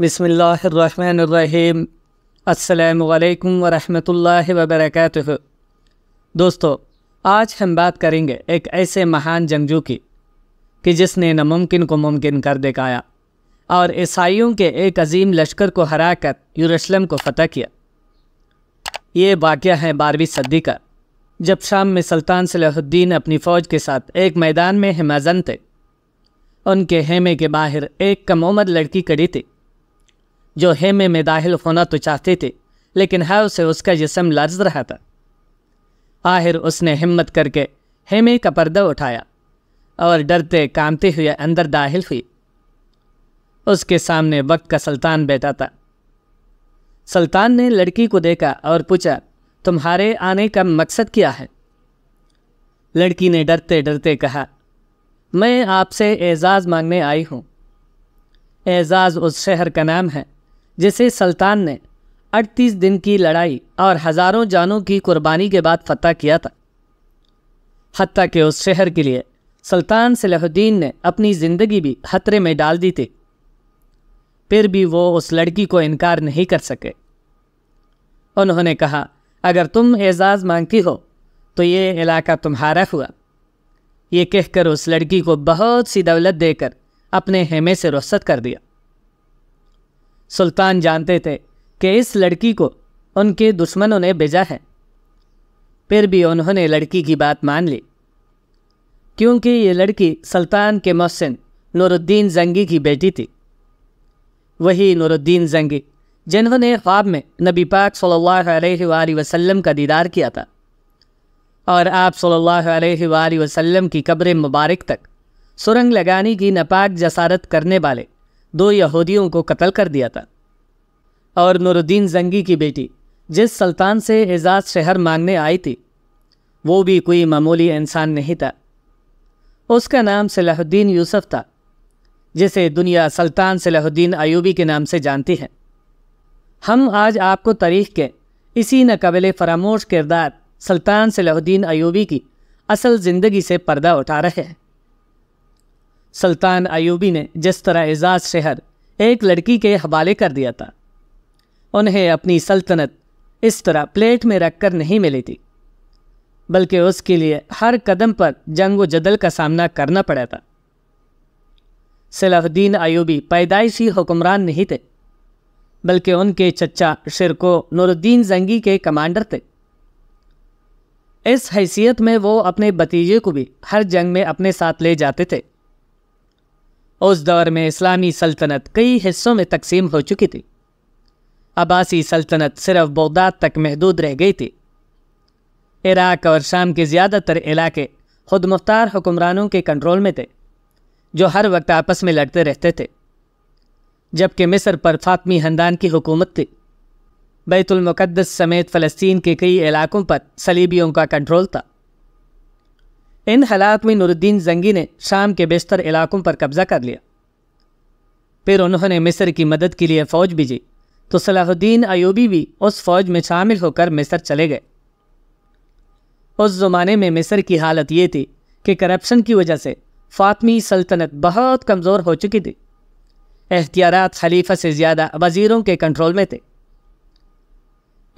बसमीम् अल्लाम वरहमतुल्लाहि वबरकatuh दोस्तों आज हम बात करेंगे एक ऐसे महान जंगजू की कि जिसने नामुमकिन को मुमकिन कर दिखाया और ईसाइयों के एक अजीम लश्कर को हराकर यरूशलेम को फतह किया ये वाक़ है बारहवीं सदी का जब शाम में सुल्तान सलाहुद्दीन अपनी फ़ौज के साथ एक मैदान में हिमाजन थे उनके हेमे के बाहर एक कम उम्र लड़की खड़ी थी जो हेमे में दाखिल होना तो चाहते थे लेकिन है उसे उसका जिसम लर्ज रहा था आखिर उसने हिम्मत करके हेमे का पर्दा उठाया और डरते कामते हुए अंदर दाखिल हुई उसके सामने वक्त का सुल्तान बैठा था सुल्तान ने लड़की को देखा और पूछा तुम्हारे आने का मकसद क्या है लड़की ने डरते डरते कहा मैं आपसे एजाज़ मांगने आई हूँ एजाज़ उस शहर का नाम है जिसे सुल्तान ने 38 दिन की लड़ाई और हज़ारों जानों की कुर्बानी के बाद फतह किया था हती के उस शहर के लिए सुल्तान सलाहुद्दीन ने अपनी ज़िंदगी भी खतरे में डाल दी थी फिर भी वो उस लड़की को इनकार नहीं कर सके उन्होंने कहा अगर तुम एजाज़ मांगती हो तो ये इलाका तुम्हारा हुआ ये कहकर उस लड़की को बहुत सी दौलत देकर अपने हेमे से रुखसत कर दिया सुल्तान जानते थे कि इस लड़की को उनके दुश्मनों ने भेजा है फिर भी उन्होंने लड़की की बात मान ली क्योंकि ये लड़की सुल्तान के मोहसिन नूरुद्दीन जंगी की बेटी थी वही नूरुद्दीन जंगी जिन्होंने ख्वाब में नबी पाक सल्लल्लाहु अलैहि वसल्लम का दीदार किया था और आप सल्लल्लाहु अलैहि वसल्लम की कब्र मुबारक तक सुरंग लगाने की नपाक जसारत करने वाले दो यहूदियों को कत्ल कर दिया था और नूरुद्दीन जंगी की बेटी जिस सुल्तान से एजाज शहर मांगने आई थी वो भी कोई मामूली इंसान नहीं था उसका नाम सलाहुद्दीन यूसुफ था जिसे दुनिया सुल्तान सलाहुद्दीन अयूबी के नाम से जानती है हम आज आपको तारीख के इसी नकबल फरामोश किरदार सुल्तान सलाहुद्दीन अयूबी की असल ज़िंदगी से पर्दा उठा रहे हैं सुल्तान अयूबी ने जिस तरह एजाज शहर एक लड़की के हवाले कर दिया था उन्हें अपनी सल्तनत इस तरह प्लेट में रखकर नहीं मिली थी बल्कि उसके लिए हर कदम पर जंग व जदल का सामना करना पड़ा था सलाहुद्दीन अयूबी पैदाइशी हुक्मरान नहीं थे बल्कि उनके चचा शिरको नूरुद्दीन जंगी के कमांडर थे इस हैसियत में वो अपने भतीजे को भी हर जंग में अपने साथ ले जाते थे उस दौर में इस्लामी सल्तनत कई हिस्सों में तकसीम हो चुकी थी अबासी सल्तनत सिर्फ बगदाद तक महदूद रह गई थी इराक और शाम के ज़्यादातर इलाके खुद मुख्तार हुक्मरानों के कंट्रोल में थे जो हर वक्त आपस में लड़ते रहते थे जबकि मिस्र पर फातमी हंदान की हुकूमत थी बैतुलमक़दस समेत फ़लस्तीन के कई इलाकों पर सलीबियों का कंट्रोल था इन हालात में नूरुद्दीन जंगी ने शाम के बेशतर इलाकों पर कब्जा कर लिया फिर उन्होंने मिस्र की मदद के लिए फ़ौज भेजी तो सलाहुद्दीन अयूबी भी उस फ़ौज में शामिल होकर मिस्र चले गए उस ज़माने में मिस्र की हालत ये थी कि करप्शन की वजह से फातमी सल्तनत बहुत कमज़ोर हो चुकी थी एख्तियारत खलीफा से ज़्यादा वज़ीरों के कंट्रोल में थे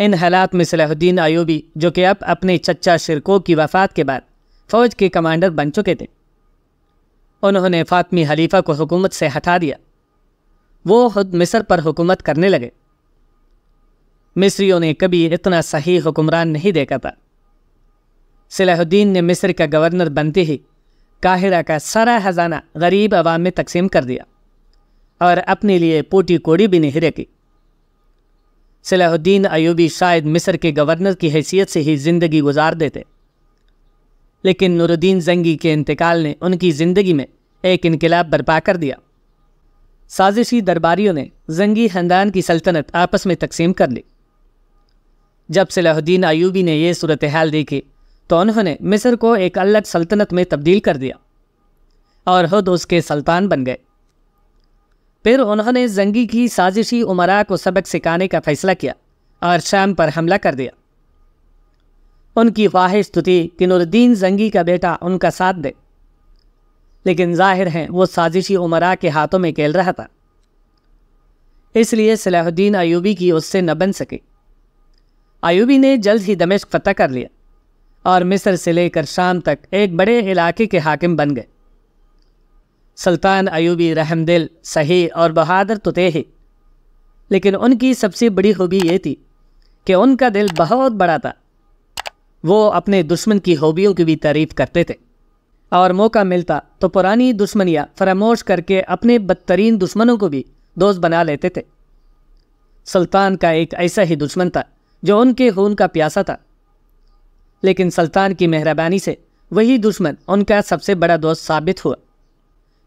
इन हालात में सलाहुद्दीन अयूबी जो कि अब अपने चचा शिरको की वफ़ात के बाद फौज के कमांडर बन चुके थे उन्होंने फातमी हलीफा को हुकूमत से हटा दिया वो खुद मिस्र पर हुकूमत करने लगे मिस्रियों ने कभी इतना सही हुक्मरान नहीं देखा था सलाहुद्दीन ने मिस्र का गवर्नर बनते ही काहिरा का सारा खजाना गरीब आवाम में तकसीम कर दिया और अपने लिए पोटी कोड़ी भी नहीं रखी सलाहुद्दीन अयूबी शायद मिस्र के गवर्नर की हैसियत से ही ज़िंदगी गुजार देते लेकिन नूरुद्दीन जंगी के इंतकाल ने उनकी ज़िंदगी में एक इनकलाब बर्पा कर दिया साजिशी दरबारियों ने जंगी ख़ानदान की सल्तनत आपस में तकसीम कर ली जब सलाहुद्दीन आयूबी ने यह सूरत हाल देखी तो उन्होंने मिस्र को एक अलग सल्तनत में तब्दील कर दिया और खुद उसके सल्तान बन गए फिर उन्होंने जंगी की साजिशी उमरा को सबक सिखाने का फैसला किया और शाम पर हमला कर दिया उनकी ख्वाहिश तो थी कि नुरुद्दीन जंगी का बेटा उनका साथ दे लेकिन जाहिर है वो साजिशी उमरा के हाथों में खेल रहा था इसलिए सलाहुद्दीन अयूबी की उससे न बन सके अयूबी ने जल्द ही दमिश्क फतह कर लिया और मिस्र से लेकर शाम तक एक बड़े इलाके के हाकिम बन गए सुल्तान अयूबी रहमदिल सही और बहादुर तो थे ही लेकिन उनकी सबसे बड़ी खूबी ये थी कि उनका दिल बहुत बड़ा था वो अपने दुश्मन की हॉबियों की भी तारीफ करते थे और मौका मिलता तो पुरानी दुश्मनियाँ फरामोश करके अपने बदतरीन दुश्मनों को भी दोस्त बना लेते थे सुल्तान का एक ऐसा ही दुश्मन था जो उनके खून का प्यासा था लेकिन सुल्तान की मेहरबानी से वही दुश्मन उनका सबसे बड़ा दोस्त साबित हुआ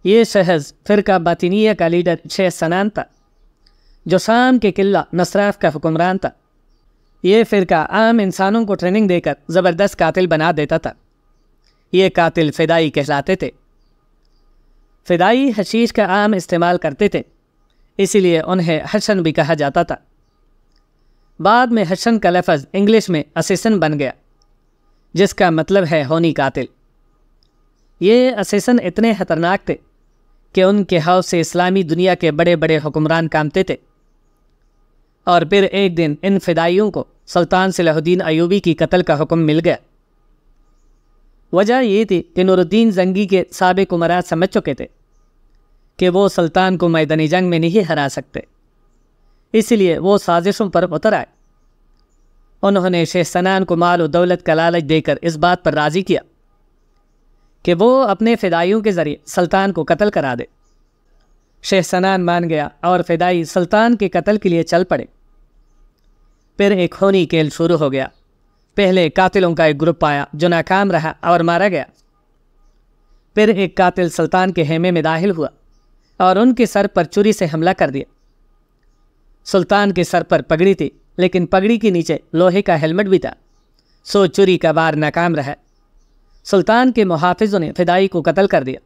ये शहज फिरका बातिनिया का लीडर शेह सनान था जो शाम के किला नसराफ का हुक्मरान था ये फ़िरका आम इंसानों को ट्रेनिंग देकर ज़बरदस्त कातिल बना देता था ये कातिल फ़िदाई कहलाते थे फ़िदाई हशीश का आम इस्तेमाल करते थे इसीलिए उन्हें हसन भी कहा जाता था बाद में हसन का लफज इंग्लिश में असेसन बन गया जिसका मतलब है होनी कातिल ये असेसन इतने ख़तरनाक थे कि उनके हौस से इस्लामी दुनिया के बड़े बड़े हुक्मरान कामते थे और फिर एक दिन इन फिदाइयों को सुल्तान सलाहुद्दीन अयूबी की कत्ल का हुक्म मिल गया वजह ये थी कि नूरुद्दीन जंगी के सबक उमरा समझ चुके थे कि वो सुल्तान को मैदानी जंग में नहीं हरा सकते इसलिए वो साजिशों पर उतर आए उन्होंने सनान को माल और दौलत का लालच देकर इस बात पर राज़ी किया कि वो अपने फिदाइयों के ज़रिए सुल्तान को कत्ल करा दे शेख सनान मान गया और फिदाई सुल्तान के कत्ल के लिए चल पड़े फिर एक होनी खेल शुरू हो गया पहले कातिलों का एक ग्रुप आया जो नाकाम रहा और मारा गया फिर एक कातिल सुल्तान के हेमे में दाखिल हुआ और उनके सर पर चुरी से हमला कर दिया सुल्तान के सर पर पगड़ी थी लेकिन पगड़ी के नीचे लोहे का हेलमेट भी था सो चुरी का बार नाकाम रहा सुल्तान के मुहाफिजों ने फिदाई को कत्ल कर दिया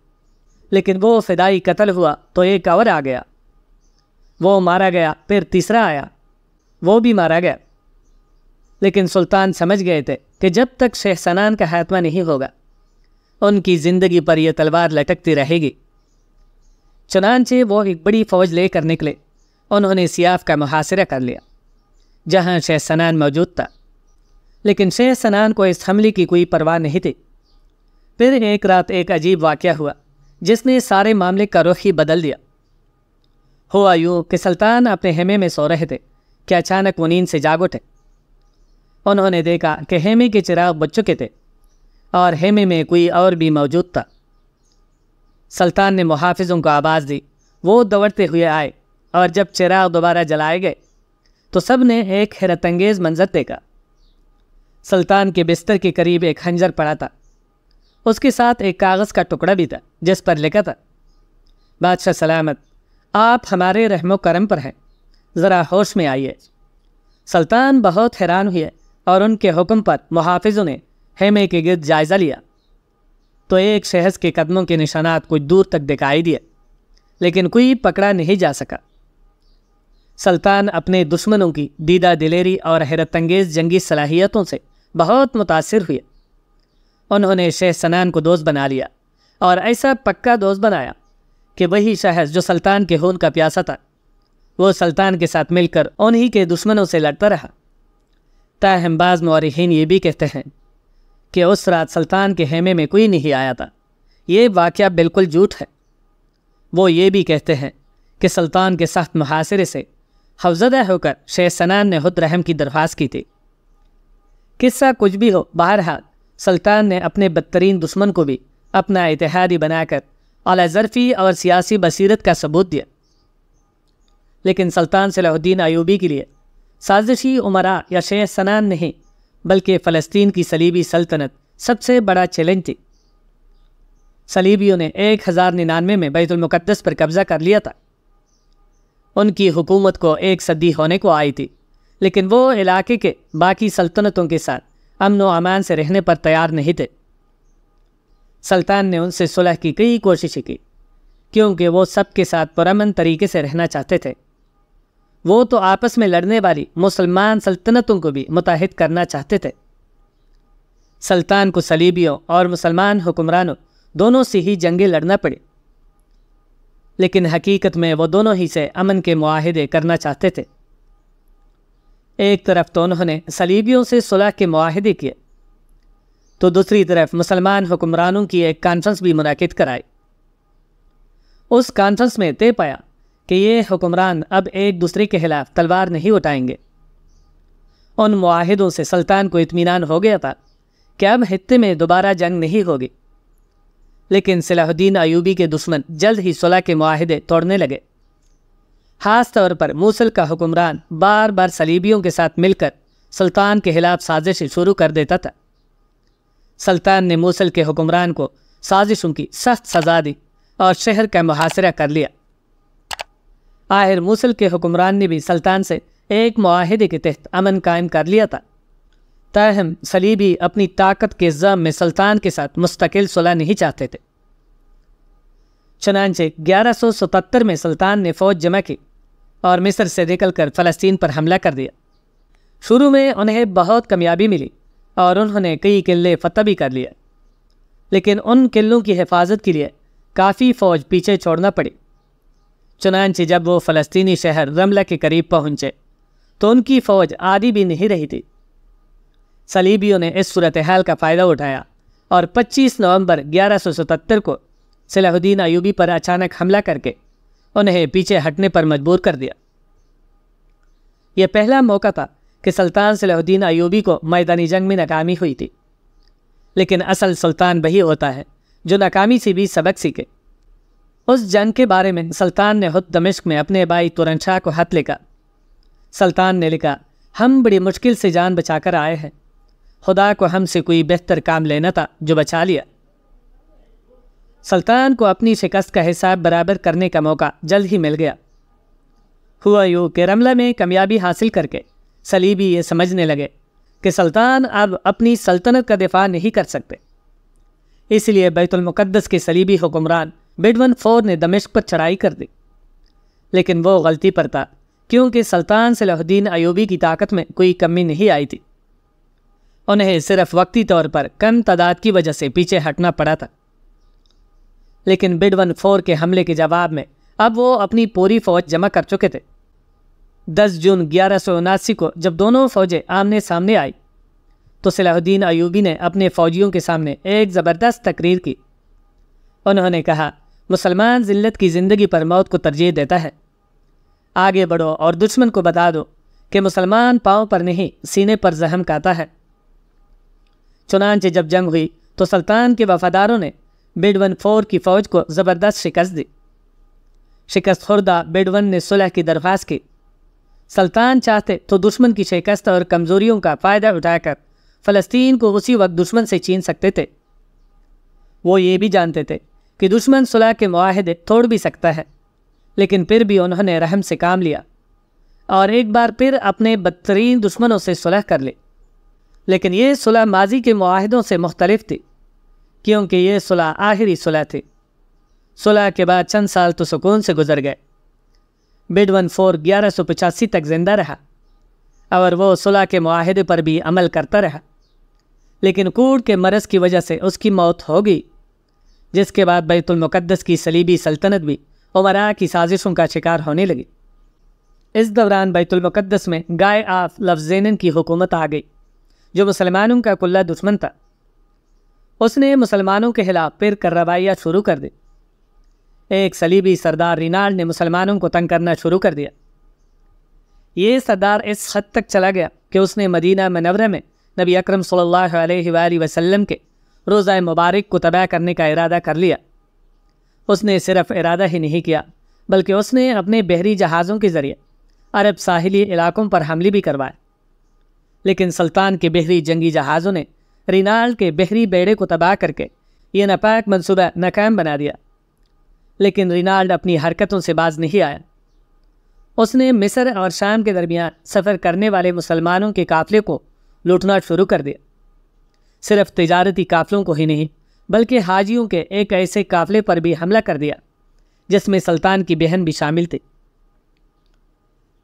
लेकिन वो फिदाई कत्ल हुआ तो एक और आ गया वो मारा गया फिर तीसरा आया वो भी मारा गया लेकिन सुल्तान समझ गए थे कि जब तक सनान का हाथमा नहीं होगा उनकी ज़िंदगी पर यह तलवार लटकती रहेगी चुनानचे वो एक बड़ी फ़ौज लेकर निकले उन्होंने सियाफ का मुहासरा कर लिया जहाँ सनान मौजूद था लेकिन सनान को इस हमले की कोई परवाह नहीं थी फिर एक रात एक अजीब वाक़ हुआ जिसने सारे मामले का रुख ही बदल दिया हो आयु कि सुल्तान अपने हेमे में सो रहे थे कि अचानक वो नींद से जाग उठे उन्होंने देखा कि हेमे के चिराग बच चुके थे और हेमे में कोई और भी मौजूद था सुल्तान ने मुहाफिजों को आवाज़ दी वो दौड़ते हुए आए और जब चिराग दोबारा जलाए गए तो सब ने एक हैरतंगेज मंजर देखा सुल्तान के बिस्तर के करीब एक खंजर पड़ा था उसके साथ एक कागज़ का टुकड़ा भी था जिस पर लिखा था बादशाह सलामत आप हमारे रहमो करम पर हैं ज़रा होश में आइए सुल्तान बहुत हैरान हुए और उनके हुक्म पर मुहाफिजों ने हेमे के गिरद जायज़ा लिया तो एक शहज के कदमों के निशानात कुछ दूर तक दिखाई दिए लेकिन कोई पकड़ा नहीं जा सका सुल्तान अपने दुश्मनों की दीदा दिलेरी और हैरतंगेज़ जंगी सलाहियतों से बहुत मुतासर हुए उन्होंने शेख सनान को दोस्त बना लिया और ऐसा पक्का दोस्त बनाया कि वही शहर जो सुल्तान के खून का प्यासा था वो सुल्तान के साथ मिलकर उन्हीं के दुश्मनों से लड़ता रहा ताहम बाज ये भी कहते हैं कि उस रात सुल्तान के हेमे में कोई नहीं आया था ये वाक़ बिल्कुल झूठ है वो ये भी कहते हैं कि सुल्तान के सख्त मुहासरे से हफजदा होकर शेख सनान ने खुद रहम की दरख्वास्त की थी किस्सा कुछ भी हो बहरहाल सुल्तान ने अपने बदतरीन दुश्मन को भी अपना इतिहादी बनाकर अला ज़रफ़ी और सियासी बसीरत का सबूत दिया लेकिन सुल्तान सलाहुद्दीन आयूबी के लिए साजिशी उमरा या शेख सनान नहीं बल्कि फ़लस्तीन की सलीबी सल्तनत सबसे बड़ा चैलेंज थी सलीबियों ने एक हज़ार निन्यानवे में बैतुलमक़दस पर कब्ज़ा कर लिया था उनकी हुकूमत को एक सदी होने को आई थी लेकिन वो इलाके के बाकी सल्तनतों के साथ अमन व अमान से रहने पर तैयार नहीं थे सुल्तान ने उनसे सुलह की कई कोशिशें की क्योंकि वो सबके साथ पुरमन तरीके से रहना चाहते थे वो तो आपस में लड़ने वाली मुसलमान सल्तनतों को भी मुताहिद करना चाहते थे सुल्तान को सलीबियों और मुसलमान हुक्मरानों दोनों से ही जंगे लड़ना पड़ी लेकिन हकीकत में वो दोनों ही से अमन के माहदे करना चाहते थे एक तरफ तो उन्होंने सलीबियों से सुलह के माहदे किए तो दूसरी तरफ मुसलमान हुक्मरानों की एक कॉन्फ्रेंस भी मुनद कराई उस कॉन्फ्रेंस में तय पाया कि ये हुक्मरान अब एक दूसरे के खिलाफ तलवार नहीं उठाएंगे उन माहदों से सुल्तान को इतमान हो गया था कि अब हिते में दोबारा जंग नहीं होगी लेकिन सलाहुद्दीन अयूबी के दुश्मन जल्द ही सुलह के माहदे तोड़ने लगे ख़ास तौर पर मूसल का हुक्मरान बार बार सलीबियों के साथ मिलकर सुल्तान के खिलाफ साजिश शुरू कर देता था सुल्तान ने मूसल के हुक्मरान को साजिशों की सख्त सजा दी और शहर का मुहासरा कर लिया आहिर मूसल के हुक्मरान ने भी सुल्तान से एक माहदे के तहत अमन कायम कर लिया था तहम सलीबी अपनी ताकत के जम में सुल्तान के साथ मुस्तकिल सुलह नहीं चाहते थे चनानचे 1177 में सुल्तान ने फौज जमा की और मिस्र से निकलकर फ़लस्तीन पर हमला कर दिया शुरू में उन्हें बहुत कामयाबी मिली और उन्होंने कई किले फतह भी कर लिए लेकिन उन किलों की हिफाजत के लिए काफ़ी फ़ौज पीछे छोड़ना पड़ी चुनानचे जब वो फ़लस्तीनी शहर रमला के करीब पहुँचे तो उनकी फ़ौज आधी भी नहीं रही थी सलीबियों ने इस सूरत हाल का फ़ायदा उठाया और 25 नवंबर 1177 को सलाहुद्दीन अयूबी पर अचानक हमला करके उन्हें पीछे हटने पर मजबूर कर दिया यह पहला मौका था कि सुल्तान सलाहुद्दीन अयूबी को मैदानी जंग में नाकामी हुई थी लेकिन असल सुल्तान वही होता है जो नाकामी से भी सबक सीखे उस जंग के बारे में सुल्तान ने खुद दमिश्क में अपने भाई शाह को हाथ लिखा सुल्तान ने लिखा हम बड़ी मुश्किल से जान बचाकर आए हैं खुदा को हमसे कोई बेहतर काम लेना था जो बचा लिया सुल्तान को अपनी शिकस्त का हिसाब बराबर करने का मौका जल्द ही मिल गया हुआ यूँ के रमला में कामयाबी हासिल करके सलीबी ये समझने लगे कि सुल्तान अब अपनी सल्तनत का दिफा नहीं कर सकते इसलिए बैतुलमक़दस के सलीबी हुक्मरान बिडवन फोर ने दमिश्क पर चढ़ाई कर दी लेकिन वो गलती पर था क्योंकि सुल्तान सलाहुद्दीन अयूबी की ताकत में कोई कमी नहीं आई थी उन्हें सिर्फ वक्ती तौर पर कम तादाद की वजह से पीछे हटना पड़ा था लेकिन बिड वन फोर के हमले के जवाब में अब वो अपनी पूरी फौज जमा कर चुके थे 10 जून ग्यारह को जब दोनों फौजें आमने सामने आई तो सलाहुद्दीन अयूबी ने अपने फौजियों के सामने एक ज़बरदस्त तकरीर की उन्होंने कहा मुसलमान जिल्लत की ज़िंदगी पर मौत को तरजीह देता है आगे बढ़ो और दुश्मन को बता दो कि मुसलमान पाँव पर नहीं सीने पर जहम काता है चुनानचे जब जंग हुई तो सुल्तान के वफादारों ने बेडवन फोर की फौज को ज़बरदस्त शिकस्त दी शिकस्त खुर्दा बेडवन ने सुलह की दरख्वास्त की सल्तान चाहते तो दुश्मन की शिकस्त और कमज़ोरियों का फ़ायदा उठाकर फ़लस्तीन को उसी वक्त दुश्मन से छीन सकते थे वो ये भी जानते थे कि दुश्मन सुलह के माहदे तोड़ भी सकता है लेकिन फिर भी उन्होंने रहम से काम लिया और एक बार फिर अपने बदतरीन दुश्मनों से सुलह कर ली ले। लेकिन ये सुलह माजी के माहदों से मुख्तलिफ थी क्योंकि ये सुलह आखिरी सुलह थी सुलह के बाद चंद साल तो सुकून से गुजर गए बिडवन फोर ग्यारह सौ पचासी तक जिंदा रहा और वो सुलह के माहदे पर भी अमल करता रहा लेकिन कूड़ के मरज़ की वजह से उसकी मौत हो गई जिसके बाद बैतुलमक़दस की सलीबी सल्तनत भी उमरा की साजिशों का शिकार होने लगी इस दौरान बैतुलमक़दस में गाय आफ लफजेन की हुकूमत आ गई जो मुसलमानों का कुल्ला दुश्मन था उसने मुसलमानों के खिलाफ फिर कार्रवाइयाँ शुरू कर दी एक सलीबी सरदार रिनाल्ड ने मुसलमानों को तंग करना शुरू कर दिया ये सरदार इस हद तक चला गया कि उसने मदीना मनवरा में नबी अकरम सल्लल्लाहु अलैहि वसल्लम के रोज़ा मुबारक को तबाह करने का इरादा कर लिया उसने सिर्फ इरादा ही नहीं किया बल्कि उसने अपने बहरी जहाज़ों के ज़रिए अरब साहिली इलाकों पर हमले भी करवाए लेकिन सुल्तान के बहरी जंगी जहाज़ों ने रिनाल्ड के बहरी बेड़े को तबाह करके यह नापाक मनसूबा नाकाम बना दिया लेकिन रिनाल्ड अपनी हरकतों से बाज नहीं आया उसने मिस्र और शाम के दरमियान सफ़र करने वाले मुसलमानों के काफ़ले को लूटना शुरू कर दिया सिर्फ तजारती काफिलों को ही नहीं बल्कि हाजियों के एक ऐसे काफ़ले पर भी हमला कर दिया जिसमें सुल्तान की बहन भी शामिल थी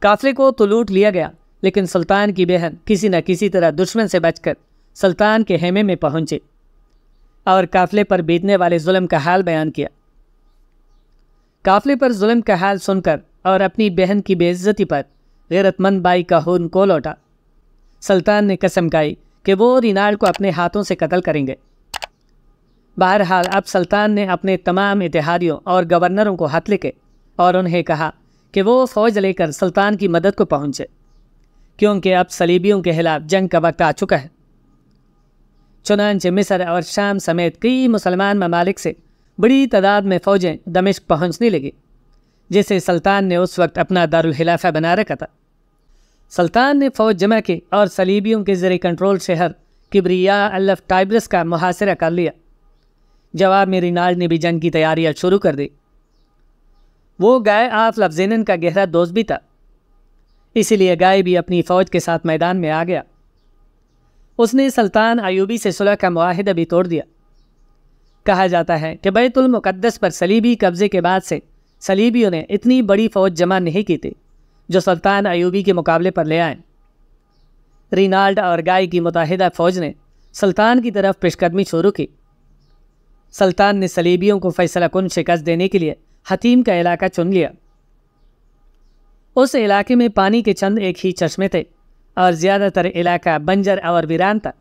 काफ़ले को तो लूट लिया गया लेकिन सुल्तान की बहन किसी न किसी तरह दुश्मन से बचकर सुल्तान के हेमे में पहुंचे और काफिले पर बीतने वाले जुल्म का हाल बयान किया काफले पर जुल्म का हाल सुनकर और अपनी बहन की बेइज्जती पर गैरतमंद बाई का खून को लौटा सुल्तान ने कसम खाई कि वो रिनाल्ड को अपने हाथों से कत्ल करेंगे बहरहाल अब सुल्तान ने अपने तमाम इतिहादियों और गवर्नरों को हाथ लिखे और उन्हें कहा कि वो फौज लेकर सुल्तान की मदद को पहुंचे क्योंकि अब सलीबियों के खिलाफ जंग का वक्त आ चुका है चुनाच मिसर और शाम समेत कई मुसलमान ममालिक से बड़ी तादाद में फ़ौजें दमिश्क पहुंचने लगी जिसे सुल्तान ने उस वक्त अपना दारखिलाफा बना रखा था सुल्तान ने फ़ौज जमा की और सलीबियों के ज़रिए कंट्रोल शहर किबरिया अल्लफ टाइब्रस का मुहासरा कर लिया जवाब में रिनाल्ड ने भी जंग की तैयारियां शुरू कर दी वो गाय आफ लफजेन का गहरा दोस्त भी था इसीलिए गाय भी अपनी फ़ौज के साथ मैदान में आ गया उसने सुल्तान अयूबी से सुलह का माहदा भी तोड़ दिया कहा जाता है कि बैतुलमक़दस पर सलीबी कब्ज़े के बाद से सलीबियों ने इतनी बड़ी फ़ौज जमा नहीं की थी जो सुल्तान अयूबी के मुकाबले पर ले आए रिनाल्ड और गाय की मुतहदा फ़ौज ने सुल्तान की तरफ पेशकदमी शुरू की सुल्तान ने सलीबियों को फैसला कन शिकस्त देने के लिए हतीम का इलाका चुन लिया उस इलाके में पानी के चंद एक ही चश्मे थे और ज़्यादातर इलाका बंजर और वीरान था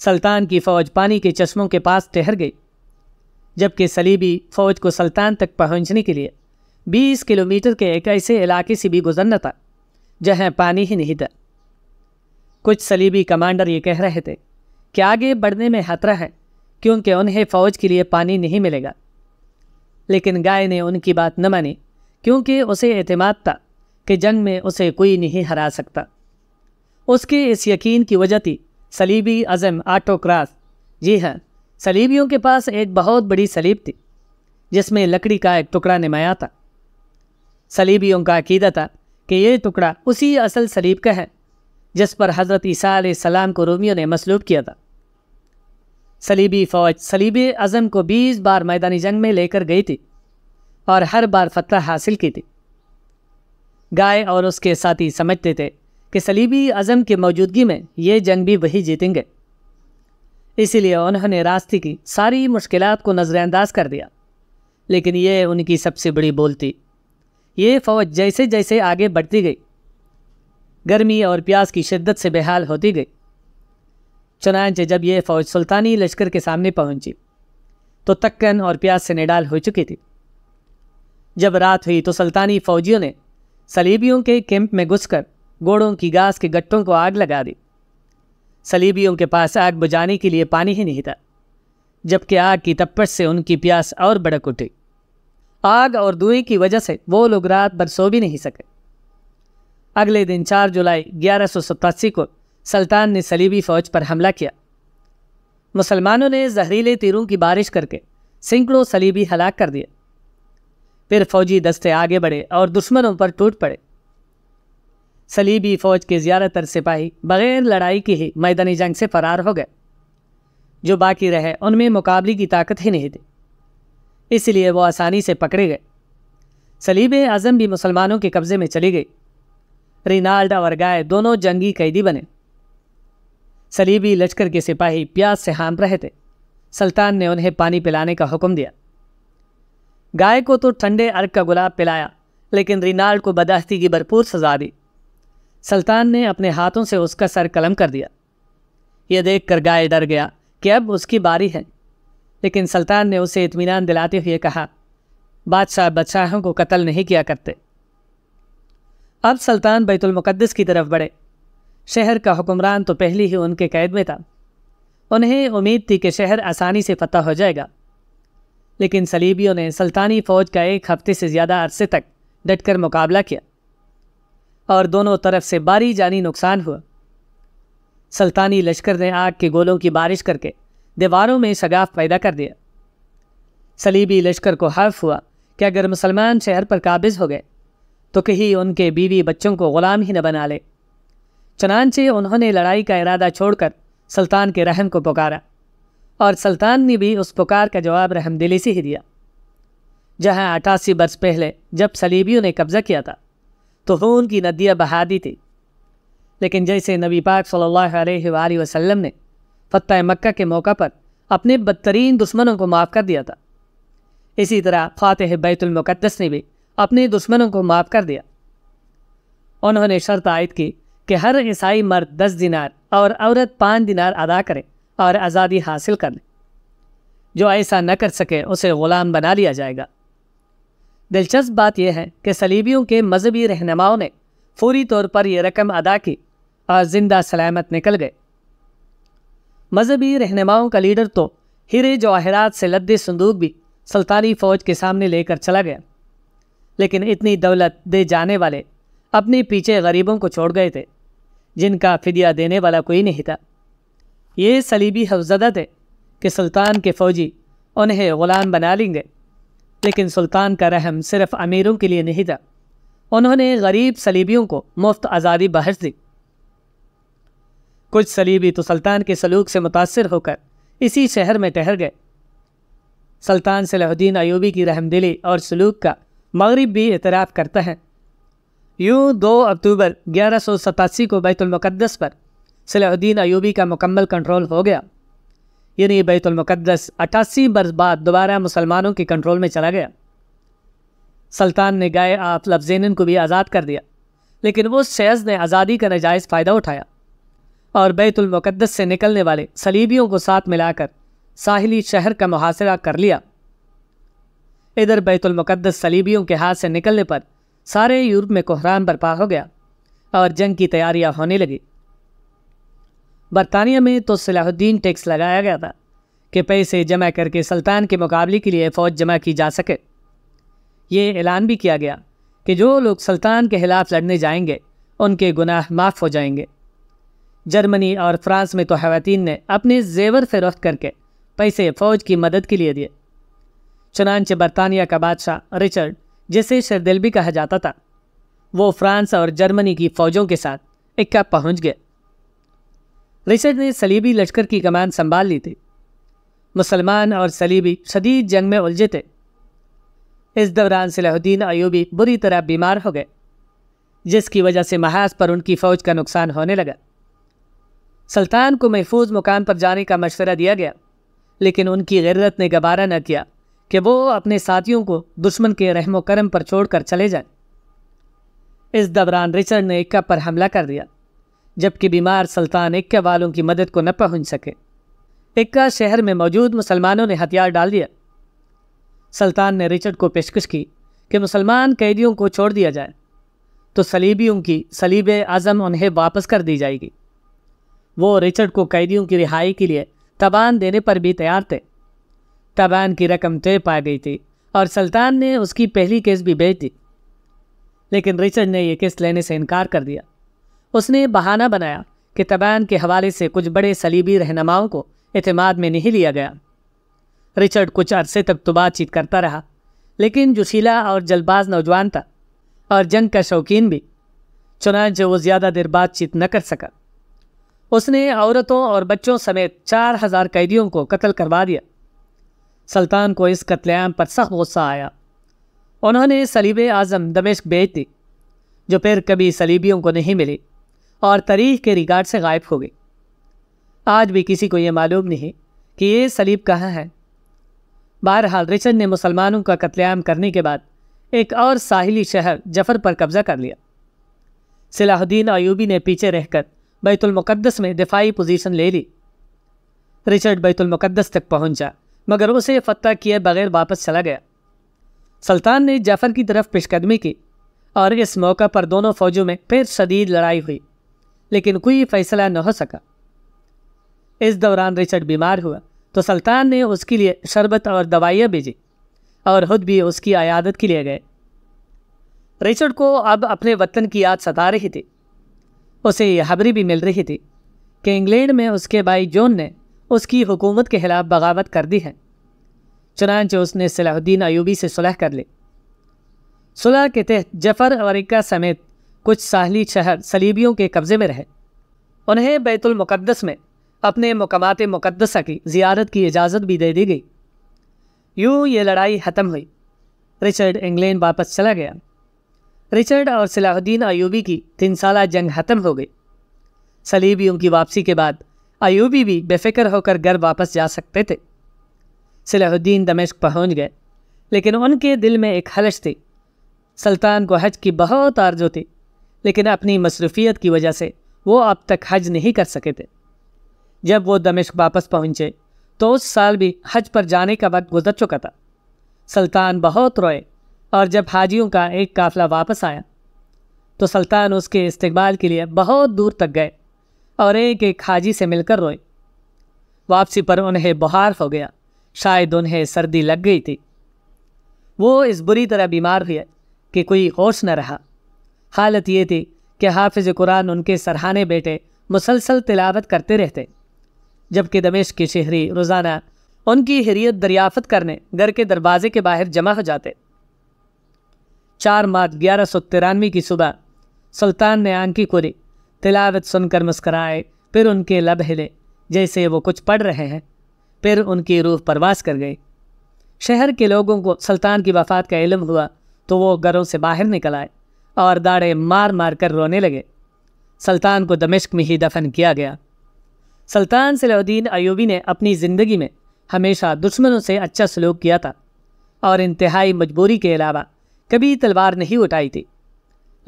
सल्तान की फ़ौज पानी के चश्मों के पास ठहर गई जबकि सलीबी फ़ौज को सल्तान तक पहुंचने के लिए 20 किलोमीटर के एक ऐसे इलाके से भी गुजरना था जहां पानी ही नहीं था कुछ सलीबी कमांडर ये कह रहे थे कि आगे बढ़ने में खतरा है क्योंकि उन्हें फ़ौज के लिए पानी नहीं मिलेगा लेकिन गाय ने उनकी बात न मानी क्योंकि उसे अतमाद था कि जंग में उसे कोई नहीं हरा सकता उसके इस यकीन की वजह थी सलीबी अज़म आटोक्रास जी हाँ सलीबियों के पास एक बहुत बड़ी सलीब थी जिसमें लकड़ी का एक टुकड़ा नमाया था सलीबियों का अकीदा था कि यह टुकड़ा उसी असल सलीब का है जिस पर हज़रत ईसा सलाम को रोमियों ने मसलूब किया था सलीबी फ़ौज सलीब अज़म को 20 बार मैदानी जंग में लेकर गई थी और हर बार फतह हासिल की थी गाय और उसके साथी समझते थे कि सलीबी अज़म की मौजूदगी में ये जंग भी वही जीतेंगे इसीलिए उन्होंने रास्ते की सारी मुश्किल को नज़रअंदाज कर दिया लेकिन ये उनकी सबसे बड़ी बोल थी ये फौज जैसे जैसे आगे बढ़ती गई गर्मी और प्यास की शिद्दत से बेहाल होती गई चुनानचे जब यह फौज सुल्तानी लश्कर के सामने पहुंची तो तक्कन और प्यास से निडाल हो चुकी थी जब रात हुई तो सुल्तानी फौजियों ने सलीबियों के कैंप में घुसकर घोड़ों की घास के गट्टों को आग लगा दी सलीबियों के पास आग बुझाने के लिए पानी ही नहीं था जबकि आग की तपट से उनकी प्यास और बड़क उठी आग और धुएं की वजह से वो लोग रात भर सो भी नहीं सके अगले दिन 4 जुलाई ग्यारह को सल्तान ने सलीबी फौज पर हमला किया मुसलमानों ने जहरीले तीरों की बारिश करके सैकड़ों सलीबी हलाक कर दिए फिर फौजी दस्ते आगे बढ़े और दुश्मनों पर टूट पड़े सलीबी फ़ौज के ज़्यादातर सिपाही बग़ैर लड़ाई के ही मैदानी जंग से फ़रार हो गए जो बाकी रहे उनमें मुकाबले की ताकत ही नहीं थी इसलिए वो आसानी से पकड़े गए सलीब आज़म भी मुसलमानों के कब्ज़े में चली गई रिनाल्ड और गाय दोनों जंगी कैदी बने सलीबी लश्कर के सिपाही प्यास से हाम रहे थे सुल्तान ने उन्हें पानी पिलाने का हुक्म दिया गाय को तो ठंडे अर्क का गुलाब पिलाया लेकिन रिनाल्ड को बदाश्ती की भरपूर सजा दी सल्तान ने अपने हाथों से उसका सर कलम कर दिया यह देख कर गाय डर गया कि अब उसकी बारी है लेकिन सल्तान ने उसे इतमान दिलाते हुए कहा बादशाह बादशाहों को कत्ल नहीं किया करते अब सल्तान बैतुलमक़दस की तरफ बढ़े शहर का हुक्मरान तो पहले ही उनके कैद में था उन्हें उम्मीद थी कि शहर आसानी से फतह हो जाएगा लेकिन सलीबियों ने सल्तानी फ़ौज का एक हफ्ते से ज़्यादा अरसे तक डटकर मुकाबला किया और दोनों तरफ से बारी जानी नुकसान हुआ सल्तानी लश्कर ने आग के गोलों की बारिश करके दीवारों में शगाफ पैदा कर दिया सलीबी लश्कर को हर्फ हुआ कि अगर मुसलमान शहर पर काबिज हो गए तो कहीं उनके बीवी बच्चों को ग़ुलाम ही न बना ले चनानचे उन्होंने लड़ाई का इरादा छोड़कर सुल्तान के रहम को पुकारा और सुल्तान ने भी उस पुकार का जवाब रहमदिली से ही दिया जहां अठासी बरस पहले जब सलीबियों ने कब्ज़ा किया था तो खून की नदियाँ बहा दी थी लेकिन जैसे नबी पाक सल्लल्लाहु अलैहि वसल्लम ने फतः मक्का के मौका पर अपने बदतरीन दुश्मनों को माफ़ कर दिया था इसी तरह फ़ातह बैतुलमक़दस ने भी अपने दुश्मनों को माफ़ कर दिया उन्होंने शर्त आयद की कि हर ईसाई मर्द दस दिनार और औरत पाँच दिनार अदा करें और आज़ादी हासिल कर लें जो ऐसा न कर सके उसे ग़ुलाम बना लिया जाएगा दिलचस्प बात यह है कि सलीबियों के मजहबी रहनुमाओं ने फौरी तौर पर यह रकम अदा की और ज़िंदा सलामत निकल गए मजहबी रहनुमाओं का लीडर तो हीरे जवाहरात से लद्दे संदूक भी सल्तानी फ़ौज के सामने लेकर चला गया लेकिन इतनी दौलत दे जाने वाले अपने पीछे गरीबों को छोड़ गए थे जिनका फिदिया देने वाला कोई नहीं था ये सलीबी हफजदा थे कि सुल्तान के फ़ौजी उन्हें ग़ुलाम बना लेंगे लेकिन सुल्तान का रहम सिर्फ अमीरों के लिए नहीं था उन्होंने गरीब सलीबियों को मुफ्त आज़ादी बहस दी कुछ सलीबी तो सुल्तान के सलूक से मुतासर होकर इसी शहर में ठहर गए सुल्तान सलाहुद्दीन अयूबी की रहमदिली और सलूक का मगरब भी एतराफ़ करता है यूँ दो अक्टूबर ग्यारह सौ सतासी को बैतुलमक़दस पर सलाहुद्दीन अयूबी का मुकम्मल कंट्रोल हो गया यानी बैतुलमक़दस अट्ठासी बरस बाद दोबारा मुसलमानों के कंट्रोल में चला गया सल्तान ने गाय आप लफजेन को भी आज़ाद कर दिया लेकिन उस शहज ने आज़ादी का नजायज़ फ़ायदा उठाया और बैतुलमक़दस से निकलने वाले सलीबियों को साथ मिलाकर साहिली शहर का मुहासरा कर लिया इधर बैतुलमक़दस सलीबियों के हाथ से निकलने पर सारे यूरोप में कोहराम बर्पा हो गया और जंग की तैयारियां होने लगी बरतानिया में तो सलाहुद्दीन टैक्स लगाया गया था कि पैसे जमा करके सुल्तान के मुकाबले के लिए फ़ौज जमा की जा सके ये ऐलान भी किया गया कि जो लोग सुल्तान के खिलाफ लड़ने जाएंगे उनके गुनाह माफ़ हो जाएंगे जर्मनी और फ्रांस में तो खातन ने अपने जेवर फरोख्त करके पैसे फ़ौज की मदद के लिए दिए चनानचे बरतानिया का बादशाह रिचर्ड जिसे शरदिल भी कहा जाता था वो फ्रांस और जर्मनी की फ़ौजों के साथ इक्का पहुंच गए रिचर्ड ने सलीबी लश्कर की कमान संभाल ली थी मुसलमान और सलीबी शदीद जंग में उलझे थे इस दौरान सलाहुद्दीन अयूबी बुरी तरह बीमार हो गए जिसकी वजह से महाज पर उनकी फ़ौज का नुकसान होने लगा सुल्तान को महफूज मुकाम पर जाने का मशवरा दिया गया लेकिन उनकी गिरत ने गबारा न किया कि वो अपने साथियों को दुश्मन के रहमो करम पर छोड़कर चले जाए इस दौरान रिचर्ड ने इक्का पर हमला कर दिया जबकि बीमार सुल्तान इक्का वालों की मदद को न पहुंच सके इक्का शहर में मौजूद मुसलमानों ने हथियार डाल दिया सुल्तान ने रिचर्ड को पेशकश की कि मुसलमान कैदियों को छोड़ दिया जाए तो सलीबियों की सलीब आज़म उन्हें वापस कर दी जाएगी वो रिचर्ड को कैदियों की रिहाई के लिए तबान देने पर भी तैयार थे तबान की रकम तय पा गई थी और सुल्तान ने उसकी पहली केस भी भेज दी लेकिन रिचर्ड ने यह केस लेने से इनकार कर दिया उसने बहाना बनाया कि तबान के हवाले से कुछ बड़े सलीबी रहनुमाओं को अतमाद में नहीं लिया गया रिचर्ड कुछ अरसे तक तो बातचीत करता रहा लेकिन जोशीला और जल्दबाज नौजवान था और जंग का शौकीन भी चुनाच वो ज़्यादा देर बातचीत न कर सका उसने औरतों और बच्चों समेत चार हज़ार कैदियों को कत्ल करवा दिया सुल्तान को इस कत्लेआम पर सख्त गुस्सा आया उन्होंने सलीब आज़म दमिश्क बेच दी जो फिर कभी सलीबियों को नहीं मिली और तारीख के रिकार्ड से गायब हो गई आज भी किसी को यह मालूम नहीं कि ये सलीब कहाँ है बहरहाल रिचर्ड ने मुसलमानों का कत्लेआम करने के बाद एक और साहिली शहर जफर पर कब्जा कर लिया सलाहुद्दीन अयूबी ने पीछे रहकर बैतुलमक़दस में दिफाई पोजीशन ले ली रिचर्ड बैतुलमक़दस तक पहुंचा मगर उसे फतह किए बगैर वापस चला गया सुल्तान ने जफ़र की तरफ पेशकदमी की और इस मौका पर दोनों फौजों में फिर शदीद लड़ाई हुई लेकिन कोई फैसला न हो सका इस दौरान रिचर्ड बीमार हुआ तो सुल्तान ने उसके लिए शरबत और दवाइयाँ भेजी और खुद भी उसकी आयादत के लिए गए रिचर्ड को अब अपने वतन की याद सता रही थी उसे यह खबरी भी मिल रही थी कि इंग्लैंड में उसके भाई जॉन ने उसकी हुकूमत के खिलाफ बगावत कर दी है चुनानचे उसने सलाहुद्दीन अयूबी से सुलह कर ली सुलह के तहत जफर और समेत कुछ साहली शहर सलीबियों के कब्ज़े में रहे उन्हें बैतुलमक़दस में अपने मकामात मुकदसा की जियारत की इजाज़त भी दे दी गई यूँ ये लड़ाई ख़त्म हुई रिचर्ड इंग्लैंड वापस चला गया रिचर्ड और सलाहुद्दीन अयूबी की तीन साल जंग ख़त्म हो गई सलीबियों की वापसी के बाद अयूबी भी बेफिक्र होकर घर वापस जा सकते थे सलाहुद्दीन दमिश्क पहुंच गए लेकिन उनके दिल में एक हलश थी सुल्तान को हज की बहुत आरजू थी लेकिन अपनी मसरूफियत की वजह से वो अब तक हज नहीं कर सके थे जब वो दमिश्क वापस पहुँचे तो उस साल भी हज पर जाने का वक्त गुजर चुका था सुल्तान बहुत रोए और जब हाजियों का एक काफिला वापस आया तो सुल्तान उसके इस्तबाल के लिए बहुत दूर तक गए और एक एक हाजी से मिलकर रोए वापसी पर उन्हें बुहार हो गया शायद उन्हें सर्दी लग गई थी वो इस बुरी तरह बीमार हुए कि कोई होश न रहा हालत ये थी कि हाफिज़ कुरान उनके सरहाने बेटे मुसलसल तिलावत करते रहते जबकि दमेश की शहरी रोज़ाना उनकी हरीत दरियाफत करने घर के दरवाजे के बाहर जमा हो जाते चार मार्च ग्यारह सौ तिरानवे की सुबह सुल्तान ने आंकी कोरी तिलावत सुनकर मुस्कराए फिर उनके लब हिले जैसे वो कुछ पढ़ रहे हैं फिर उनकी रूह परवास कर गई शहर के लोगों को सुल्तान की वफ़ात का इलम हुआ तो वो घरों से बाहर निकल आए और दाड़े मार मार कर रोने लगे सुल्तान को दमिश्क में ही दफन किया गया सुल्तान सलाउद्दीन अयूबी ने अपनी ज़िंदगी में हमेशा दुश्मनों से अच्छा सलूक किया था और इंतहाई मजबूरी के अलावा कभी तलवार नहीं उठाई थी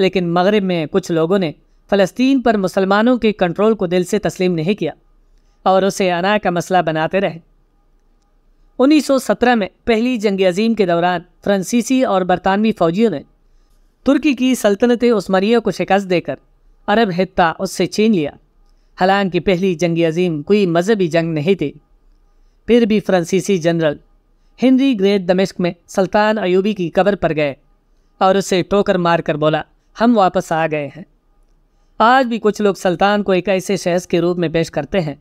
लेकिन मगरब में कुछ लोगों ने फ़लस्तीन पर मुसलमानों के कंट्रोल को दिल से तस्लीम नहीं किया और उसे अना का मसला बनाते रहे 1917 में पहली जंग अजीम के दौरान फ्रांसीसी और बरतानवी फ़ौजियों ने तुर्की की सल्तनत उस्मानिया को शिकस्त देकर अरब हिता उससे छीन लिया हालांकि पहली जंग अजीम कोई मजहबी जंग नहीं थी फिर भी फ्रांसीसी जनरल हेनरी ग्रेट दमिश्क में सुल्तान अयूबी की कब्र पर गए और उसे टोकर मार कर बोला हम वापस आ गए हैं आज भी कुछ लोग सुल्तान को एक ऐसे शहस के रूप में पेश करते हैं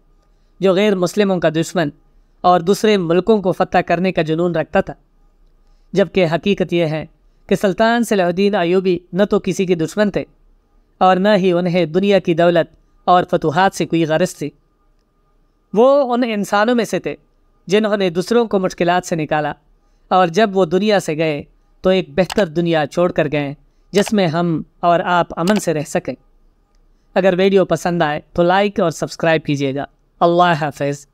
जो गैर मुस्लिमों का दुश्मन और दूसरे मुल्कों को फतह करने का जुनून रखता था जबकि हकीकत यह है कि सुल्तान सलाउद्दीन अयूबी न तो किसी के दुश्मन थे और न ही उन्हें दुनिया की दौलत और फतूहत से कोई गरज थी वो उन इंसानों में से थे जिन्होंने दूसरों को मुश्किल से निकाला और जब वो दुनिया से गए तो एक बेहतर दुनिया छोड़ कर गए जिसमें हम और आप अमन से रह सकें अगर वीडियो पसंद आए तो लाइक और सब्सक्राइब कीजिएगा अल्लाह हाफिज़